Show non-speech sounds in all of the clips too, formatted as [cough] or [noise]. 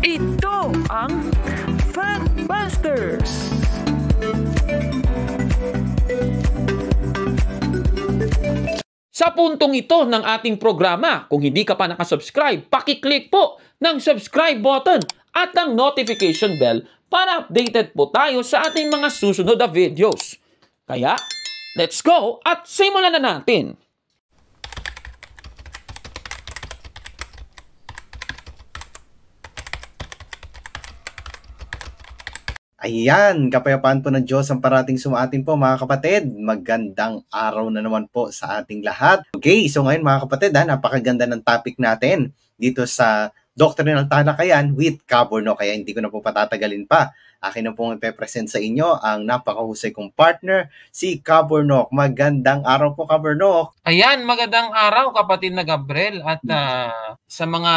Ito ang Factbusters! Sa puntong ito ng ating programa, kung hindi ka pa nakasubscribe, pakiclick po ng subscribe button at ang notification bell para updated po tayo sa ating mga susunod na videos. Kaya, let's go at simulan na natin! Ayan, kapayapaan po ng Diyos ang parating sumaatin po mga kapatid. Magandang araw na naman po sa ating lahat. Okay, so ngayon mga kapatid, ha, napakaganda ng topic natin dito sa Doctrinal Talakayan with Caborno. Kaya hindi ko na po patatagalin pa. Akin na pong ipepresent sa inyo ang napakahusay kong partner, si Cabornok. Magandang araw po, Cabornok. Ayan, magandang araw kapatid na Gabriel at uh, sa mga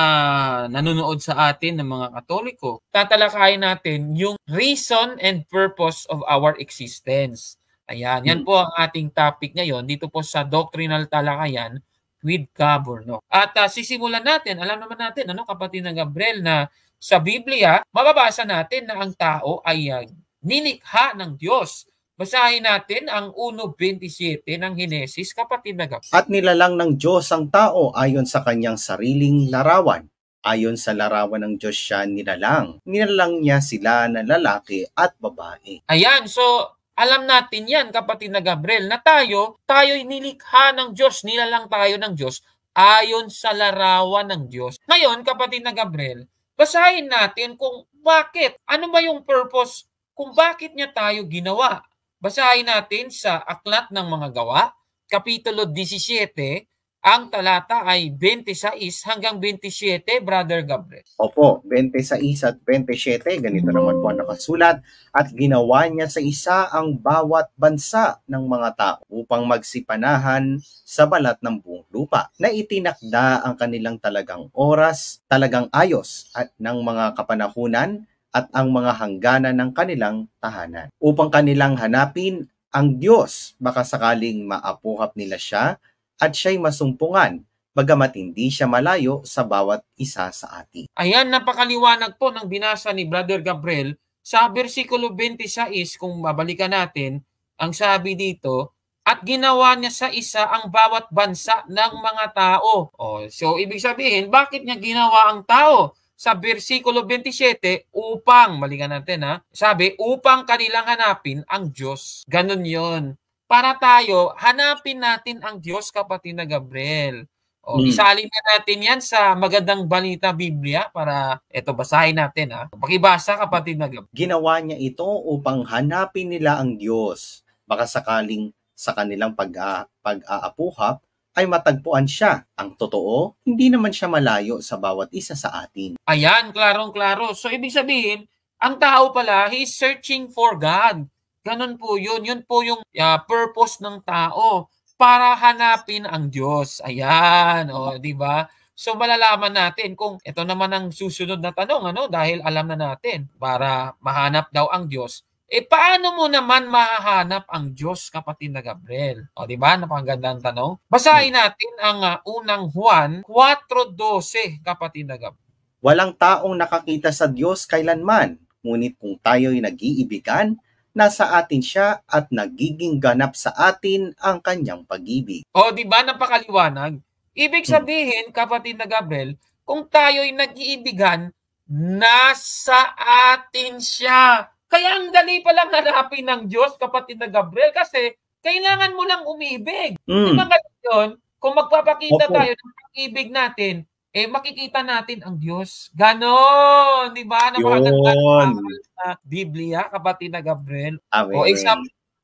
nanonood sa atin ng mga Katoliko. Tatalakayin natin yung reason and purpose of our existence. Ayan, yan mm. po ang ating topic ngayon dito po sa Doctrinal Talakayan with Caborno. At uh, sisimulan natin, alam naman natin, ano kapatid ng Gabriel, na sa Biblia, mababasa natin na ang tao ay uh, ninikha ng Diyos. Basahin natin ang 1.27 ng Henesis, kapatid na Gabriel. At nilalang ng Diyos ang tao ayon sa kanyang sariling larawan. Ayon sa larawan ng Diyos siya nilalang. Nilalang niya sila na lalaki at babae. Ayan, so alam natin yan, kapatid na Gabriel, na tayo, tayo nilikha ng Diyos, nilalang tayo ng Diyos ayon sa larawan ng Diyos. Ngayon, kapatid na Gabriel, basahin natin kung bakit, ano ba yung purpose, kung bakit niya tayo ginawa. Basahin natin sa Aklat ng Mga Gawa, Kapitulo 17, ang talata ay 26 hanggang 27, Brother Gabriel. Opo, 26 at 27, ganito naman po ang nakasulat. At ginawa niya sa isa ang bawat bansa ng mga tao upang magsipanahan sa balat ng buong lupa na itinakda ang kanilang talagang oras, talagang ayos at ng mga kapanahunan at ang mga hangganan ng kanilang tahanan upang kanilang hanapin ang Diyos baka sakaling maapuhap nila siya at siya'y masumpungan, bagamat hindi siya malayo sa bawat isa sa atin. Ayan, napakaliwanag po ng binasa ni Brother Gabriel sa versikulo 26 kung mabalikan natin, ang sabi dito, at ginawa niya sa isa ang bawat bansa ng mga tao. Oh, so ibig sabihin, bakit niya ginawa ang tao? Sa versikulo 27, upang, malikan natin ha, sabi, upang kanilang hanapin ang Diyos. Ganon yon para tayo, hanapin natin ang Diyos, kapatid na Gabriel. O, hmm. Isali na natin yan sa magandang balita Biblia para ito basahin natin. Ha? Pakibasa kapatid na Gabriel. Ginawa niya ito upang hanapin nila ang Diyos. Baka sakaling sa kanilang pag-a- pag-aapuhap ay matagpuan siya. Ang totoo, hindi naman siya malayo sa bawat isa sa atin. Ayan, klarong-klaro. So ibig sabihin, ang tao pala, he is searching for God. Ganun po yun. Yun po yung uh, purpose ng tao para hanapin ang Diyos. Ayan, o, oh, di ba? So malalaman natin kung ito naman ang susunod na tanong ano dahil alam na natin para mahanap daw ang Diyos. E paano mo naman mahahanap ang Diyos kapatid na Gabriel? O di ba? Napakaganda ang tanong. Basahin hmm. natin ang uh, unang Juan 4:12 kapatid na Gabriel. Walang taong nakakita sa Diyos kailanman, ngunit kung tayo'y nag-iibigan, nasa atin siya at nagiging ganap sa atin ang kanyang pag-ibig. O, di ba? Napakaliwanag. Ibig hmm. sabihin, hmm. kapatid na Gabriel, kung tayo'y nag-iibigan, nasa atin siya. Kaya ang dali palang hanapin ng Diyos, kapatid na Gabriel, kasi kailangan mo lang umibig. Mm. Di ba hmm. yun? Kung magpapakita Opo. tayo ng pag-ibig natin, eh makikita natin ang Diyos. Ganon, di ba? Napakaganda na Biblia, kapatid na Gabriel. Amen. O isa,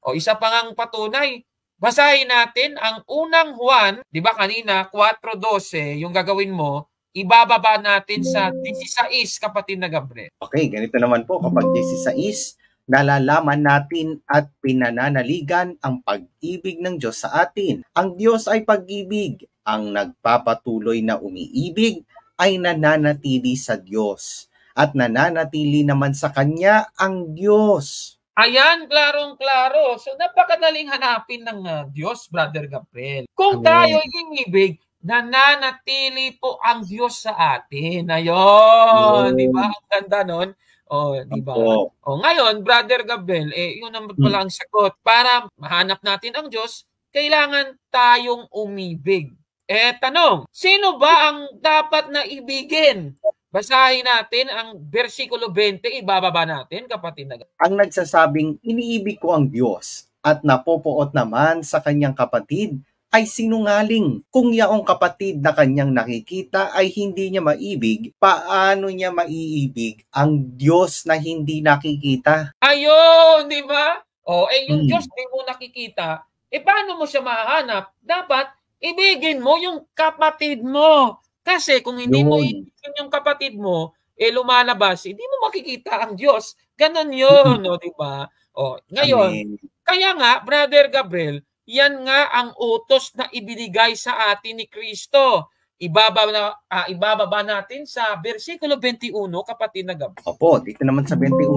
o isa pang ngang patunay, basahin natin ang unang Juan, di ba kanina, 4.12, yung gagawin mo, ibababa natin sa 16, kapatid na Gabriel. Okay, ganito naman po, kapag 16, nalalaman natin at pinananaligan ang pag-ibig ng Diyos sa atin. Ang Diyos ay pag-ibig ang nagpapatuloy na umiibig ay nananatili sa Diyos at nananatili naman sa Kanya ang Diyos. Ayan, klarong-klaro. So napakadaling hanapin ng uh, Diyos, Brother Gabriel. Kung Amen. tayo inibig, nananatili po ang Diyos sa atin. Ayun, di ba? Ang ganda nun. O, di ba? O, ngayon, Brother Gabriel, eh, yun naman pala ang hmm. sagot. Para mahanap natin ang Diyos, kailangan tayong umibig eh tanong, sino ba ang dapat na ibigin? Basahin natin ang versikulo 20, ibababa natin kapatid Ang nagsasabing iniibig ko ang Diyos at napopoot naman sa kanyang kapatid ay sinungaling. Kung yaong kapatid na kanyang nakikita ay hindi niya maibig, paano niya maiibig ang Diyos na hindi nakikita? Ayun, di ba? O, oh, eh yung hmm. Diyos hindi mo nakikita, eh paano mo siya mahanap? Dapat ibigin mo yung kapatid mo. Kasi kung hindi mo ibigin yung kapatid mo, eh lumalabas, hindi mo makikita ang Diyos. Ganon yun, no, [laughs] di ba? O, ngayon, Amen. kaya nga, Brother Gabriel, yan nga ang utos na ibinigay sa atin ni Kristo ibababa na uh, ibababa natin sa bersikulo 21 kapatid na Gab. Opo, dito naman sa 21,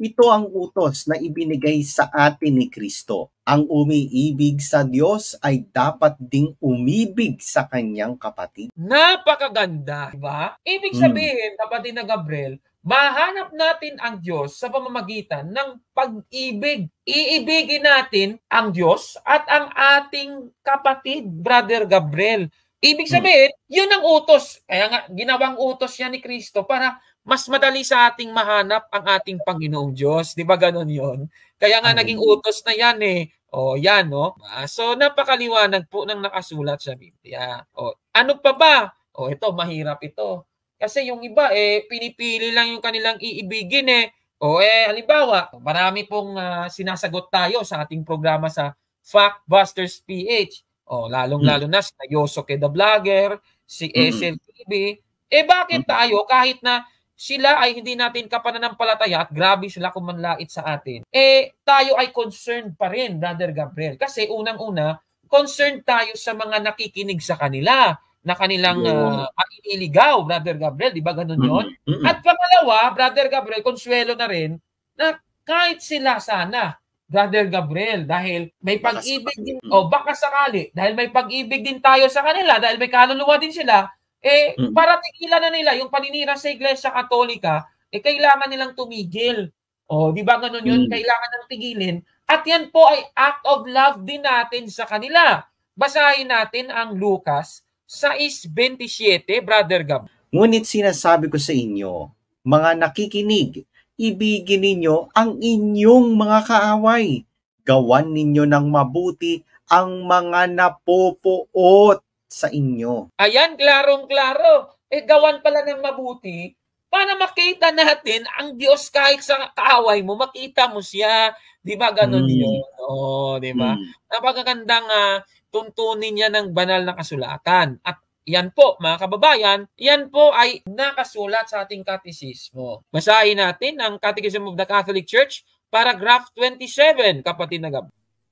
ito ang utos na ibinigay sa atin ni Kristo. Ang umiibig sa Diyos ay dapat ding umibig sa kanyang kapatid. Napakaganda, di ba? Ibig hmm. sabihin, hmm. kapatid na Gabriel, mahanap natin ang Diyos sa pamamagitan ng pag-ibig. Iibigin natin ang Diyos at ang ating kapatid, Brother Gabriel. Ibig hmm. sabihin, hmm. yun ang utos. Kaya nga, ginawang utos niya ni Kristo para mas madali sa ating mahanap ang ating Panginoong Diyos. Di ba ganun yon? Kaya nga Amen. naging utos na yan eh. O oh, yan, no? So, napakaliwanag po ng nakasulat sa Biblia. O, oh, ano pa ba? O, oh, ito, mahirap ito. Kasi yung iba, eh, pinipili lang yung kanilang iibigin eh. O eh, halimbawa, marami pong uh, sinasagot tayo sa ating programa sa Factbusters PH. Oh, lalong-lalo hmm. na si Yosoke the Vlogger, si hmm. Eh bakit tayo kahit na sila ay hindi natin kapananampalataya at grabe sila kumanlait sa atin. Eh, tayo ay concerned pa rin, Brother Gabriel. Kasi unang-una, concerned tayo sa mga nakikinig sa kanila na kanilang yeah. uh, mailigaw, Brother Gabriel. Di ba ganun yun? Mm-hmm. At pangalawa, Brother Gabriel, konsuelo na rin na kahit sila sana Brother Gabriel, dahil may pag-ibig din, o oh, baka sakali, dahil may pag-ibig din tayo sa kanila, dahil may kaluluwa din sila, eh, mm. para tigilan na nila yung paninira sa Iglesia Katolika, eh, kailangan nilang tumigil. O, oh, di ba ganun yun? Mm. Kailangan ng tigilin. At yan po ay act of love din natin sa kanila. Basahin natin ang Lucas 6.27, Brother Gab. Ngunit sinasabi ko sa inyo, mga nakikinig, ibigin ninyo ang inyong mga kaaway. Gawan ninyo ng mabuti ang mga napopoot sa inyo. Ayan, klarong-klaro. Eh, gawan pala ng mabuti para makita natin ang Diyos kahit sa kaaway mo, makita mo siya. Di ba ganun mm. yun? Oo, di ba? Mm. Napakagandang uh, tuntunin niya ng banal na kasulatan. At yan po, mga kababayan, yan po ay nakasulat sa ating katisismo. Basahin natin ang Catechism of the Catholic Church, paragraph 27, kapatid na Gab.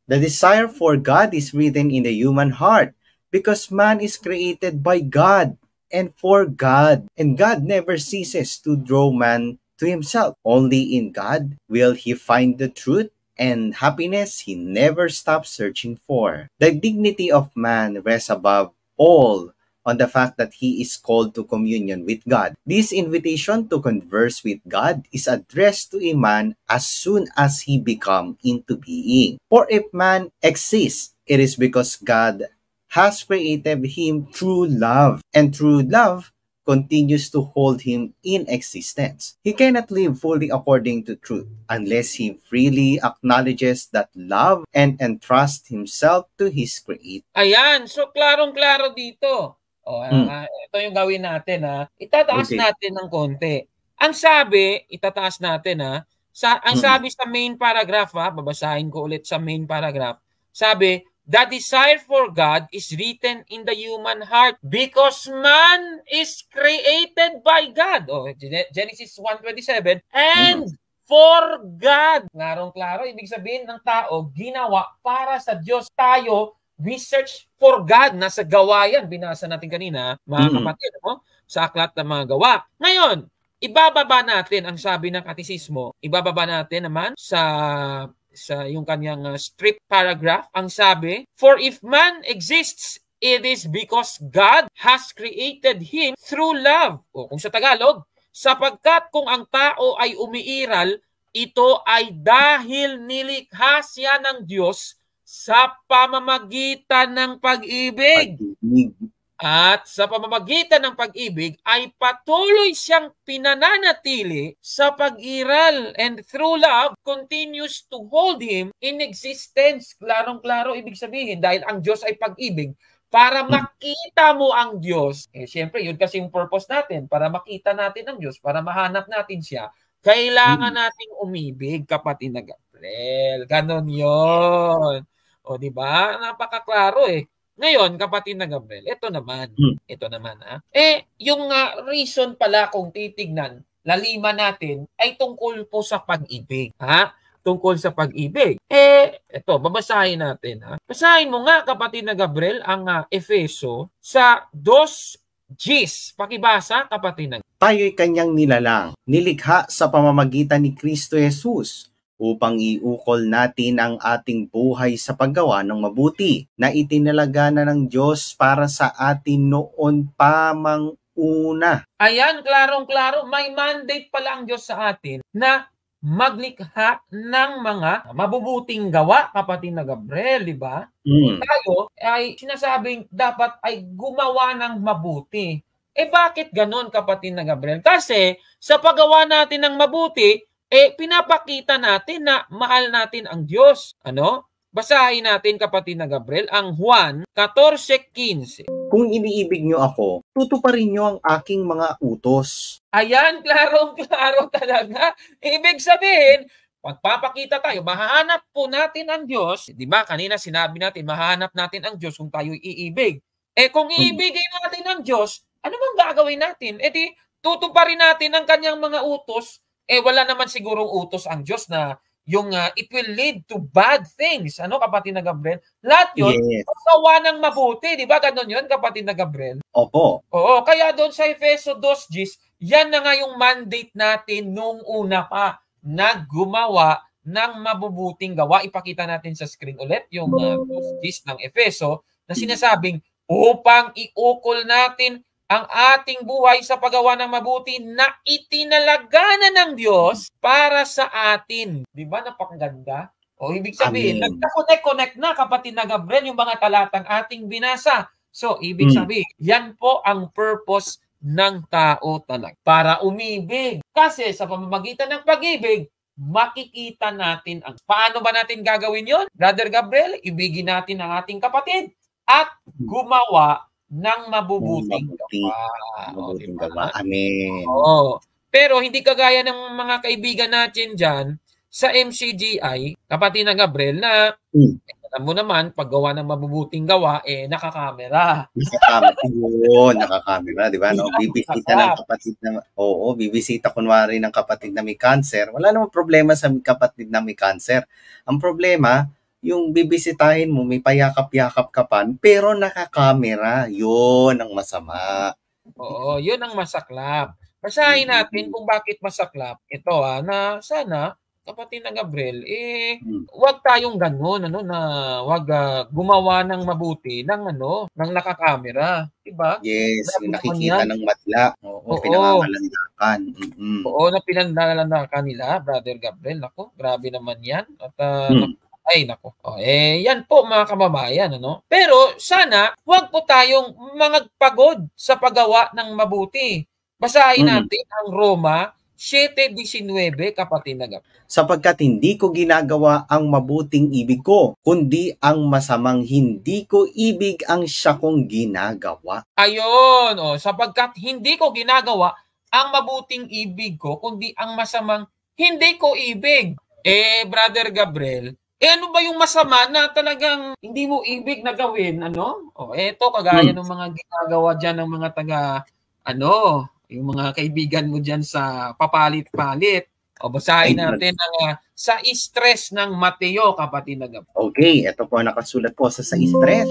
The desire for God is written in the human heart because man is created by God and for God, and God never ceases to draw man to himself. Only in God will he find the truth and happiness he never stops searching for. The dignity of man rests above all on the fact that he is called to communion with God. This invitation to converse with God is addressed to a man as soon as he become into being. For if man exists, it is because God has created him through love, and through love continues to hold him in existence. He cannot live fully according to truth unless he freely acknowledges that love and entrusts himself to his creator. Ayan, so klarong-klaro dito. Oh, ah, hmm. uh, ito yung gawin natin ha. Ah. Itataas okay. natin ng konti. Ang sabi, itataas natin ha. Sa, ang hmm. sabi sa main paragraph ha, babasahin ko ulit sa main paragraph. Sabi, The desire for God is written in the human heart because man is created by God. Oh, Genesis 1.27 and mm for God. Ngarong klaro, ibig sabihin ng tao, ginawa para sa Diyos tayo research for God. Nasa gawa yan. Binasa natin kanina, mga mm-hmm. kapatid, no? sa aklat ng mga gawa. Ngayon, ibababa natin ang sabi ng katisismo. Ibababa natin naman sa sa yung kanyang uh, strip paragraph. Ang sabi, For if man exists, it is because God has created him through love. O kung sa Tagalog, sapagkat kung ang tao ay umiiral, ito ay dahil nilikha siya ng Diyos sa pamamagitan ng pag-ibig. pag-ibig. At sa pamamagitan ng pag-ibig ay patuloy siyang pinananatili sa pag-iral and through love continues to hold him in existence. Klarong-klaro ibig sabihin dahil ang Diyos ay pag-ibig para makita mo ang Diyos. Eh syempre, yun kasi yung purpose natin para makita natin ang Diyos, para mahanap natin siya. Kailangan hmm. nating umibig, kapatid na Gabriel. Ganon yon. O di ba? Napakaklaro eh. Ngayon, kapatid na Gabriel, ito naman, ito hmm. naman ha? Ah. Eh, yung uh, reason pala kung titignan, lalima natin, ay tungkol po sa pag-ibig. Ha? tungkol sa pag-ibig. Eh, ito, babasahin natin. Ha? Basahin mo nga, kapatid na Gabriel, ang uh, Efeso sa 2 Gs. Pakibasa, kapatid na Tayo'y kanyang nilalang, nilikha sa pamamagitan ni Kristo Jesus upang iukol natin ang ating buhay sa paggawa ng mabuti na itinalaga na ng Diyos para sa atin noon pa mang una. Ayan, klarong-klaro, may mandate pala ang Diyos sa atin na maglikha ng mga mabubuting gawa, kapatid na Gabriel, di ba? Mm. Tayo ay sinasabing dapat ay gumawa ng mabuti. Eh bakit ganun, kapatid na Gabriel? Kasi sa paggawa natin ng mabuti, eh pinapakita natin na mahal natin ang Diyos. Ano? Basahin natin kapatid na Gabriel ang Juan 14:15. Kung iniibig niyo ako, tutuparin niyo ang aking mga utos. Ayan, klarong-klaro [laughs] talaga. Ibig sabihin, Pagpapakita tayo, mahahanap po natin ang Diyos. Di ba? Kanina sinabi natin, mahahanap natin ang Diyos kung tayo iibig. Eh kung mm. iibigin natin ang Diyos, ano bang gagawin natin? Eh di, tutuparin natin ang kanyang mga utos eh wala naman sigurong utos ang Diyos na yung uh, it will lead to bad things. Ano kapatid na Gabriel? Lahat yun, yes. pagkawa ng mabuti. Di ba ganun yun kapatid na Gabriel? Opo. Oo, kaya doon sa Efeso 2 Gs, yan na nga yung mandate natin nung una pa na gumawa ng mabubuting gawa. Ipakita natin sa screen ulit yung uh, ah, 2 ng Efeso na sinasabing upang iukol natin ang ating buhay sa paggawa ng mabuti na itinalaga na ng Diyos para sa atin. Di ba napakaganda? O ibig sabihin, nagka-connect-connect na kapatid na Gabriel yung mga talatang ating binasa. So, ibig hmm. sabihin, mm. yan po ang purpose ng tao talaga. Para umibig. Kasi sa pamamagitan ng pag-ibig, makikita natin ang paano ba natin gagawin yon Brother Gabriel, ibigin natin ang ating kapatid at gumawa ng mabubuting, oh, mabuting diba? gawa. Amen. Oo. Pero hindi kagaya ng mga kaibigan natin dyan sa MCGI, kapatid na Gabriel, na mm. alam mo naman, paggawa ng mabubuting gawa, eh, nakakamera. Nakakamera. Oo, nakakamera, di ba? No? Diba? Bibisita ng kapatid na, oo, bibisita kunwari ng kapatid na may cancer. Wala namang problema sa kapatid na may cancer. Ang problema, yung bibisitahin mo, may payakap-yakap ka pa, pero nakakamera. Yun ang masama. Oo, yun ang masaklap. Basahin mm-hmm. natin kung bakit masaklap. Ito ah, na sana kapatid na Gabriel, eh, mm. wag tayong ganun, ano, na wag uh, ah, gumawa ng mabuti ng, ano, ng nakakamera. Diba? Yes, Dapat yung nakikita yan. ng matla. Oo, oo pinangangalandakan. Mm-hmm. Oo, na pinangangalandakan nila, Brother Gabriel. Nako, grabe naman yan. At, uh, hmm. Ay, nako. Oh, eh, yan po mga kamamayan. Ano? Pero sana, huwag po tayong magpagod sa paggawa ng mabuti. Basahin mm-hmm. natin ang Roma 7.19, kapatid na gap. Sapagkat hindi ko ginagawa ang mabuting ibig ko, kundi ang masamang hindi ko ibig ang siya kong ginagawa. Ayon, oh, sapagkat hindi ko ginagawa ang mabuting ibig ko, kundi ang masamang hindi ko ibig. Eh, Brother Gabriel, eh ano ba yung masama na talagang hindi mo ibig na gawin, ano? O oh, eto kagaya hmm. ng mga ginagawa diyan ng mga taga ano, yung mga kaibigan mo diyan sa papalit-palit. O oh, basahin natin ang uh, sa stress ng Mateo, kapatid na Gabo. Okay, eto po nakasulat po sa sa stress.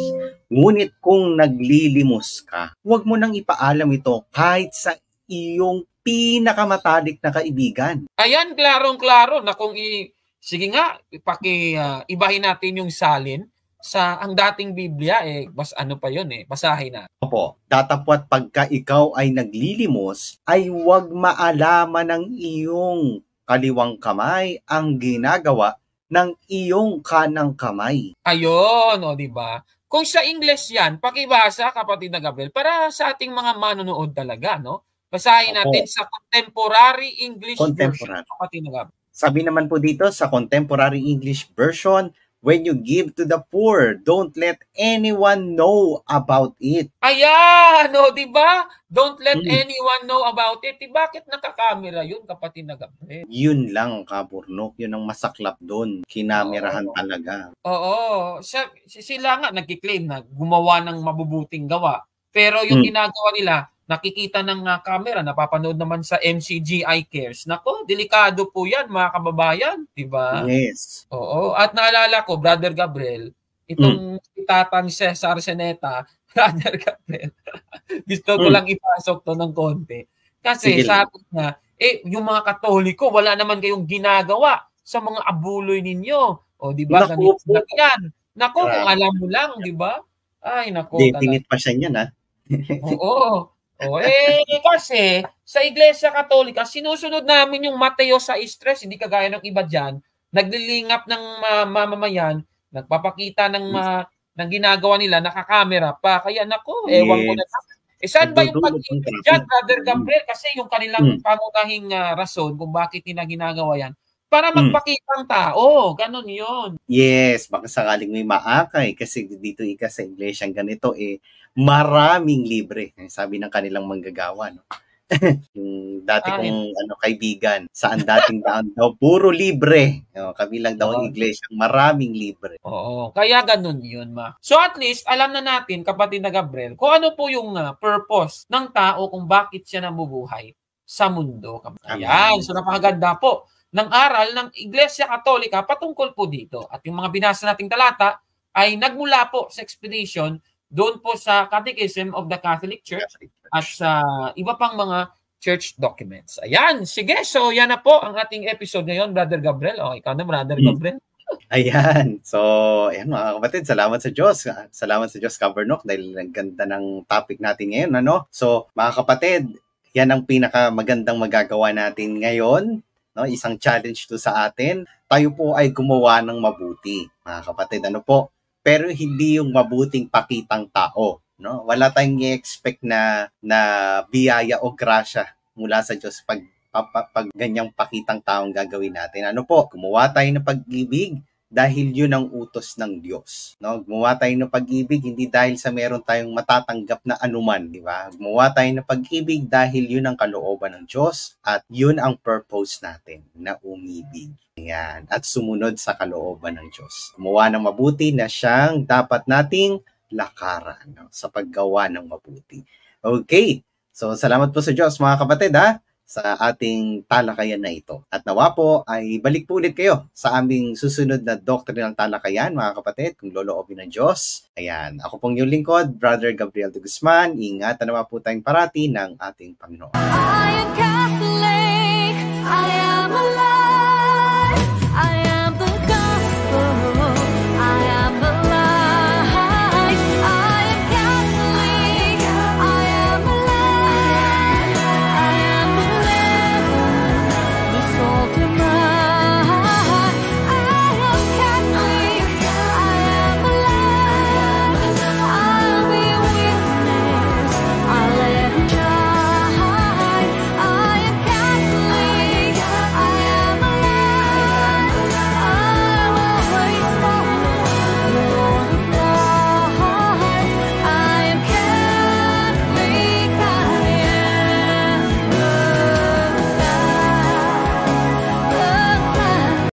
Ngunit kung naglilimos ka, huwag mo nang ipaalam ito kahit sa iyong pinakamatalik na kaibigan. Ayan, klarong-klaro na kung i- sige nga, paki uh, ibahin natin yung salin sa ang dating Biblia eh mas ano pa yon eh basahin na. Opo, datapwat pagka ikaw ay naglilimos ay huwag maalaman ng iyong kaliwang kamay ang ginagawa ng iyong kanang kamay. Ayun, o di ba? Kung sa English 'yan, pakibasa kapatid na Gabriel para sa ating mga manonood talaga, no? Basahin natin Opo. sa contemporary English contemporary. version kapatid na Gabriel. Sabi naman po dito sa contemporary English version, when you give to the poor, don't let anyone know about it. Ayan, no, oh, di ba? Don't let hmm. anyone know about it. Di bakit nakakamera yun, kapatid na Gabriel? Yun lang, kapurnok. Yun ang masaklap doon. Kinamerahan Oo. talaga. Oo. Siya, sila nga nagkiklaim na gumawa ng mabubuting gawa. Pero yung hmm. ginagawa nila, nakikita ng uh, camera, napapanood naman sa MCGI Cares. Nako, delikado po yan mga kababayan, di ba? Yes. Oo. At naalala ko, Brother Gabriel, itong mm. tatang Cesar Seneta, [laughs] Brother Gabriel, [laughs] gusto ko mm. lang ipasok to ng konti. Kasi Sige sabi na, eh, yung mga katoliko, wala naman kayong ginagawa sa mga abuloy ninyo. O, di ba? Naku, ganito yan. Naku, kung alam mo lang, di ba? Ay, naku. Di, tingit pa siya niyan, ha? Ah. Oo. Oh, eh, kasi sa Iglesia Katolika, sinusunod namin yung Mateo sa stress, hindi kagaya ng iba dyan. Naglilingap ng uh, mamamayan, nagpapakita ng uh, ng ginagawa nila, nakakamera pa. Kaya nako, yes. ewan ko na lang. Eh, saan ba yung pag-ibig dyan, Brother Gabriel? Kasi yung kanilang hmm. pangunahing uh, rason kung bakit nila ginagawa yan, para hmm. magpakita ang tao, ganun yon. Yes, baka sakaling may maakay kasi dito ika eh, sa English ang ganito eh, maraming libre, eh, sabi ng kanilang manggagawa. No? [laughs] yung dati ah, kong ano kaibigan saan dating daan daw puro libre no, kabilang daw ang iglesia maraming libre oo kaya ganun yun ma so at least alam na natin kapatid na Gabriel kung ano po yung uh, purpose ng tao kung bakit siya namubuhay sa mundo. Ayan, so napakaganda po ng aral ng Iglesia Katolika patungkol po dito. At yung mga binasa nating talata ay nagmula po sa explanation doon po sa Catechism of the Catholic Church at sa iba pang mga church documents. Ayan, sige. So, yan na po ang ating episode ngayon, Brother Gabriel. Okay, oh, ikaw na, Brother hmm. Gabriel. Ayan. So, ayan mga kapatid, salamat sa Diyos. Salamat sa Diyos, Cavernok, dahil ang ganda ng topic natin ngayon. Ano? So, mga kapatid, yan ang pinakamagandang magagawa natin ngayon no? Isang challenge to sa atin. Tayo po ay gumawa ng mabuti, mga kapatid. Ano po? Pero hindi yung mabuting pakitang tao, no? Wala tayong i-expect na na biyaya o grasya mula sa Diyos pag pag, pag ganyang pakitang taong gagawin natin. Ano po? Gumawa tayo ng pag-ibig, dahil yun ang utos ng Diyos. No? Gumawa tayo ng pag-ibig hindi dahil sa meron tayong matatanggap na anuman, di ba? Gumawa tayo ng pag-ibig dahil yun ang kalooban ng Diyos at yun ang purpose natin na umibig. Yan. At sumunod sa kalooban ng Diyos. Gumawa ng mabuti na siyang dapat nating lakaran no? sa paggawa ng mabuti. Okay. So, salamat po sa Diyos mga kapatid ha sa ating talakayan na ito. At nawa po ay balik po ulit kayo sa aming susunod na doctrinal talakayan mga kapatid kung loloobin ng Diyos. Ayan, ako pong yung lingkod, Brother Gabriel de Guzman. Ingatan nawa po tayong parati ng ating Panginoon. I am Catholic, I am alive.